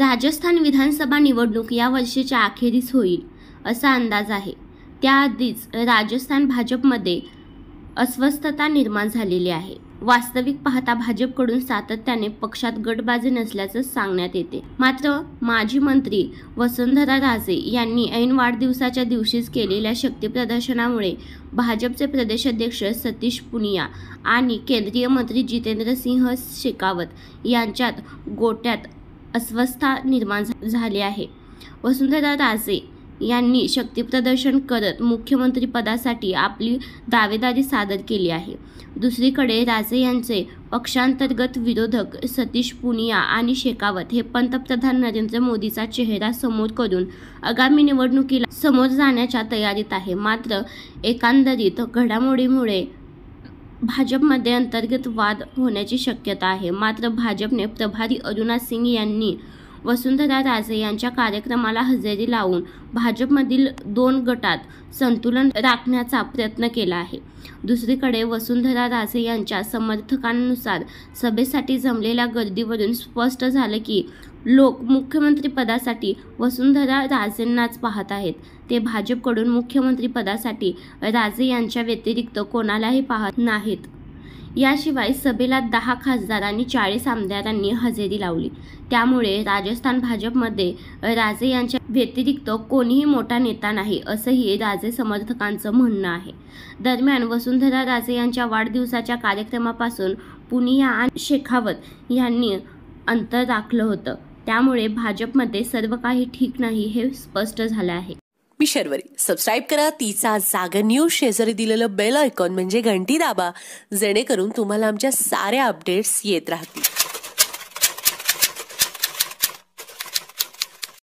राजस्थान विधानसभा निवडणूक या वर्षीच्या अखेरीस होईल असा अंदाज आहे त्याआधीच राजस्थान भाजपमध्ये अस्वस्थता निर्माण झालेली आहे वास्तविक पाहता भाजपकडून सातत्याने पक्षात गटबाजी नसल्याचं सांगण्यात येते मात्र माजी मंत्री वसुंधरा राजे यांनी ऐन वाढदिवसाच्या दिवशीच केलेल्या शक्तीप्रदर्शनामुळे भाजपचे प्रदेशाध्यक्ष सतीश पुनिया आणि केंद्रीय मंत्री जितेंद्र सिंह शेखावत यांच्यात गोट्यात अस्वस्थता निर्माण झाली आहे वसुंधरा राजे यांनी शक्तीप्रदर्शन करत मुख्यमंत्रीपदासाठी आपली दावेदारी सादर केली आहे दुसरीकडे राजे यांचे पक्षांतर्गत विरोधक सतीश पुनिया आणि शेखावत हे पंतप्रधान नरेंद्र मोदीचा चेहरा समोर करून आगामी निवडणुकीला समोर जाण्याच्या तयारीत आहे मात्र एकंदरीत घडामोडीमुळे भाजपमध्ये अंतर्गत वाद होण्याची शक्यता आहे मात्र भाजपने प्रभारी अरुणा सिंग यांनी वसुंधरा राजे यांच्या कार्यक्रमाला हजेरी लावून भाजपमधील दोन गटात संतुलन राखण्याचा प्रयत्न केला आहे दुसरीकडे वसुंधरा राजे यांच्या समर्थकांनुसार सभेसाठी जमलेल्या गर्दीवरून स्पष्ट झालं की लोक मुख्यमंत्रीपदासाठी वसुंधरा राजेंनाच पाहत आहेत ते भाजपकडून मुख्यमंत्रीपदासाठी राजे यांच्या व्यतिरिक्त कोणालाही पाहत नाहीत याशिवाय सभेला दहा खासदार आणि चाळीस आमदारांनी हजेरी लावली त्यामुळे राजस्थान भाजपमध्ये राजे यांच्या व्यतिरिक्त कोणीही मोठा नेता नाही असंही राजे समर्थकांचं म्हणणं आहे दरम्यान वसुंधरा राजे यांच्या वाढदिवसाच्या कार्यक्रमापासून पुनिया आणि शेखावत यांनी अंतर राखलं होतं त्यामुळे भाजपमध्ये सर्व काही ठीक नाही हे स्पष्ट झालं आहे मी शर्वरी सबस्क्राईब करा तिचा जागा न्यूज शेजारी दिलेलं बेल आयकॉन म्हणजे घंटी दाबा जेणेकरून तुम्हाला आमच्या साऱ्या अपडेट्स येत राहतील